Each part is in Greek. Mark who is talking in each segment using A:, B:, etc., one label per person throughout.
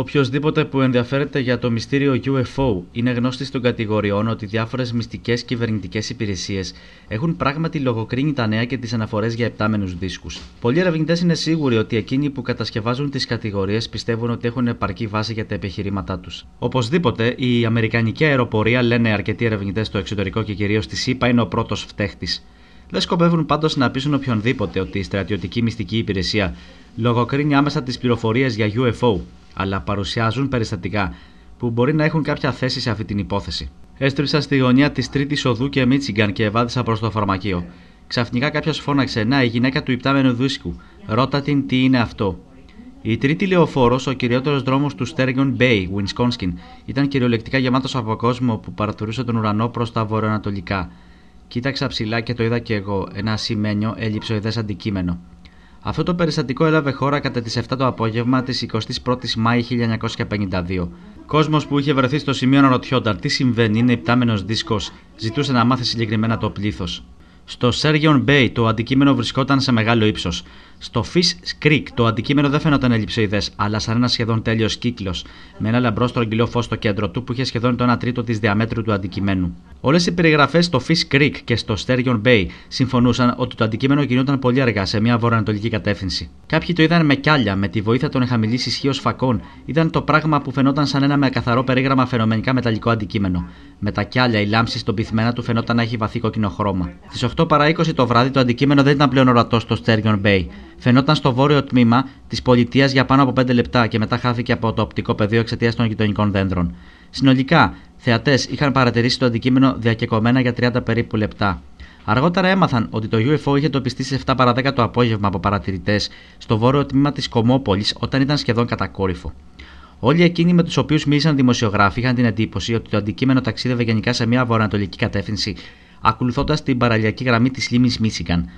A: Οποιοδήποτε που ενδιαφέρεται για το μυστήριο UFO είναι γνώστη των κατηγοριών ότι διάφορες μυστικές κυβερνητικές υπηρεσίες έχουν πράγματι λογοκρίνει τα νέα και τις αναφορές για επτάμενους δίσκους. Πολλοί ερευνητές είναι σίγουροι ότι εκείνοι που κατασκευάζουν τις κατηγορίες πιστεύουν ότι έχουν επαρκή βάση για τα επιχειρήματά τους. Οπωσδήποτε, η Αμερικανική αεροπορία, λένε αρκετοί ερευνητές στο εξωτερικό και κυρίως στη ΣΥΠΑ, ΕΕ, είναι ο πρώτος φταίχτης. Δεν σκοπεύουν πάντως να πείσουν οποιονδήποτε ότι η στρατιωτική μυστική υπηρεσία λογοκρίνει άμεσα τις πληροφορίες για UFO αλλά παρουσιάζουν περιστατικά που μπορεί να έχουν κάποια θέση σε αυτή την υπόθεση. Έστριψα στη γωνία της Τρίτης Οδού και Μίτσιγκαν και ευάδισα προς το φαρμακείο. Ξαφνικά κάποιος φώναξε: Να, η γυναίκα του υπτάμενου δίσκου. Ρώτα την τι είναι αυτό. Η τρίτη λεωφόρος, ο κυριότερος δρόμος του Στέργιον Μπέι, Βινσκόνσκιν, ήταν κυριολεκτικά γεμάτος από κόσμο που παρατηρούσε τον ουρανό προς τα βορειοανατολικά. Κοίταξα ψηλά και το είδα και εγώ, ένα σημαίνιο, ελυψοειδέ αντικείμενο. Αυτό το περιστατικό έλαβε χώρα κατά τις 7 το απόγευμα της 21ης Μάη 1952. Κόσμος που είχε βρεθεί στο σημείο ρωτιόταν τι συμβαίνει, είναι υπτάμενος δίσκος, ζητούσε να μάθει συγκεκριμένα το πλήθος. Στο Sergion Bay το αντικείμενο βρισκόταν σε μεγάλο ύψος. Στο Fish Creek το αντικείμενο δεν φαίνονταν ελλειψοειδέ, αλλά σαν ένας σχεδόν τέλειος κύκλος, με ένα λαμπρό στρογγυλό φως στο κέντρο του που είχε σχεδόν το 1 τρίτο της διαμέτρου του αντικειμένου. Όλες οι περιγραφές στο Fish Creek και στο Sterion Bay συμφωνούσαν ότι το αντικείμενο κινούνταν πολύ αργά σε μια βορειοανατολική κατεύθυνση. Κάποιοι το είδαν με κιάλια, με τη βοήθεια των χαμηλή ισχύως φακών, ήταν το πράγμα που φαινόταν σαν ένα με καθαρό περίγραμμα φαινομενικά μεταλλικό αντικείμενο. Με τα κιάλια, η λάμψη στον πυθμένα του φαινόταν να έχει βαθύ κόκκινο χρώμα. Στις 8 παρα 20 το βράδυ το αντικείμενο δεν ήταν πλέον ορατό στο Sterion Bay. Φαινόταν στο βόρειο τμήμα της πολιτείας για πάνω από 5 λεπτά και μετά χάθηκε από το οπτικό πεδίο εξαιτίας των γειτονικών δέντρων. Συνολικά, Θεατές είχαν παρατηρήσει το αντικείμενο διακεκομένα για 30 περίπου λεπτά. Αργότερα έμαθαν ότι το UFO είχε τοπιστεί στι 7 παρα 10 το απόγευμα από παρατηρητές στο βόρειο τμήμα της Κομόπολης όταν ήταν σχεδόν κατακόρυφο. Όλοι εκείνοι με τους οποίους μίλησαν δημοσιογράφοι είχαν την εντύπωση ότι το αντικείμενο ταξίδευε γενικά σε μια βορειοανατολική κατεύθυνση, ακολουθώντας την παραλιακή γραμμή της λίμνης Μίσιγκαν.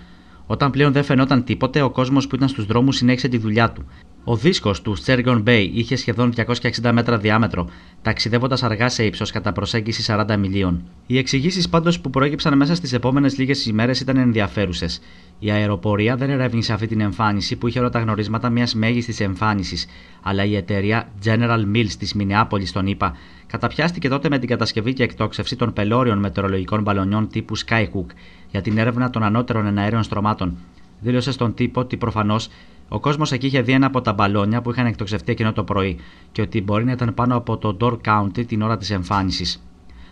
A: Όταν πλέον δεν φαινόταν τίποτε, ο κόσμος που ήταν στους δρόμους συνέχισε τη δουλειά του. Ο δίσκος του Sturgeon Μπέι, είχε σχεδόν 260 μέτρα διάμετρο, ταξιδεύοντας αργά σε ύψος κατά προσέγγιση 40 μιλίων. Οι εξηγήσεις πάντως που προέκυψαν μέσα στις επόμενες λίγες ημέρες ήταν ενδιαφέρουσες. Η αεροπορία δεν ερεύνησε αυτή την εμφάνιση που είχε όλα τα γνωρίσματα μιας μέγιστης εμφάνισης, αλλά η εταιρεία General Mills της Μινεάπολης, τον είπα, καταπιάστηκε τότε με την κατασκευή και εκτόξευση των πελώριων μετεωρολογικών μπαλονιών τύπου Skyhook για την έρευνα των ανώτερων εναέριων στρωμάτων. Δήλωσε στον τύπο ότι προφανώς ο κόσμος εκεί είχε δει ένα από τα μπαλόνια που είχαν εκτοξευτεί εκείνο το πρωί και ότι μπορεί να ήταν πάνω από το Door County την ώρα της εμφάνισης.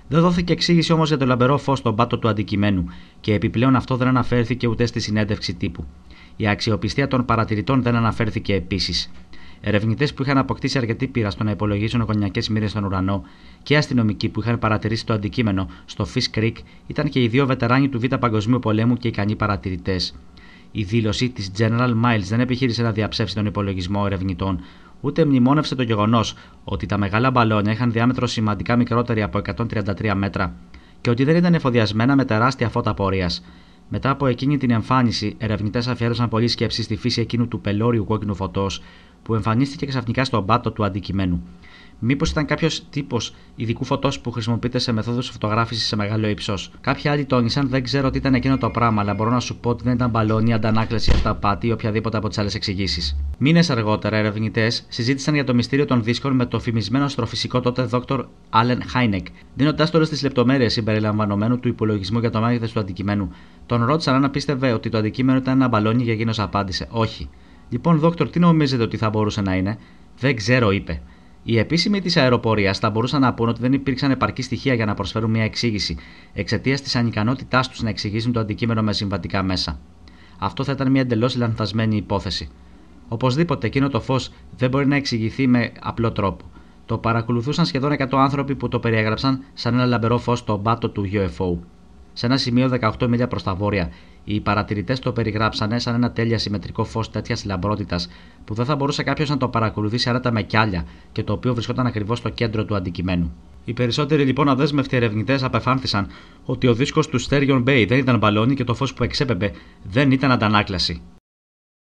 A: Δεν δόθηκε εξήγηση όμως για το λαμπερό φως στον πάτο του αντικειμένου και επιπλέον αυτό δεν αναφέρθηκε ούτε στη συνέντευξη τύπου. Η αξιοπιστία των παρατηρητών δεν αναφέρθηκε επίσης. Ερευνητές που είχαν αποκτήσει αρκετή πείρα στο να υπολογίσουν γωνιακές μοίρες στον ουρανό και αστυνομικοί που είχαν παρατηρήσει το αντικείμενο στο Fish Creek ήταν και οι δύο βετεράνοι του Β' Παγκοσμίου Πολέμου και ικανοί παρατηρητές. Η δήλωση της General Miles δεν επιχείρησε να διαψεύσει τον υπολογισμό ερευνητών, ούτε μνημόνευσε το γεγονός ότι τα μεγάλα μπαλόνια είχαν διάμετρο σημαντικά μικρότερη από 133 μέτρα και ότι δεν ήταν εφοδιασμένα με τεράστια φώτα πορείας. Μετά από εκείνη την εμφάνιση, ερευνητές αφιέρωσαν πολλή σκέψη στη φύση εκείνου του πελώριου κόκκινου φωτός που εμφανίστηκε ξαφνικά στον πάτο του αντικειμένου. Μήπως ήταν κάποιος τύπος ειδικού φωτός που χρησιμοποιείται σε μεθόδους φωτογράφησης σε μεγάλο ύψος. Κάποιοι άλλοι τόνισαν, δεν ξέρω τι ήταν εκείνο το πράγμα, αλλά μπορώ να σου πω ότι δεν ήταν μπαλόνι, αντανάκλαση, αυταπάτη ή οποιαδήποτε από τις άλλες εξηγήσεις. Μήνες αργότερα, ερευνητές συζήτησαν για το μυστήριο των δίσκων με το φημισμένο αστροφυσικό τότε Dr. Allen Χάινεκ, Δίνοντας τώρα τι λεπτομέρειες συμπεριλαμβανομένου του υπολογισμού για το μέγεθο του αντικειμένου, τον ρώτησαν αν πίστευε ότι το αντικείμενο ήταν ένα μπαλόνι και εκείνος απάντησε: Όχι. Λοιπόν, Δόκτωρ, τι νομίζετε ότι θα μπορούσε να είναι. Δεν ξέρω, είπε. Οι επίσημοι της αεροπορίας θα μπορούσαν να πούν ότι δεν υπήρξαν επαρκή στοιχεία για να προσφέρουν μια εξήγηση εξαιτίας της ανικανότητάς τους να εξηγήσουν το αντικείμενο με συμβατικά μέσα. Αυτό θα ήταν μια εντελώς λανθασμένη υπόθεση. Οπωσδήποτε εκείνο το φως δεν μπορεί να εξηγηθεί με απλό τρόπο. Το παρακολουθούσαν σχεδόν 100 άνθρωποι που το περιέγραψαν σαν ένα λαμπερό φως στον πάτο του UFO. Σε ένα σημείο 18 μίλια προς τα βόρεια, οι παρατηρητές το περιγράψαν σαν ένα τέλεια συμμετρικό φως τέτοιας λαμπρότητας που δεν θα μπορούσε κάποιος να το παρακολουθήσει άρα με κιάλια και το οποίο βρισκόταν ακριβώς στο κέντρο του αντικειμένου. Οι περισσότεροι λοιπόν αδέσμευτοι ερευνητές απεφάνθησαν ότι ο δίσκος του Στέριον Μπέι δεν ήταν μπαλόνι και το φως που εξέπεμπε δεν ήταν αντανάκλαση.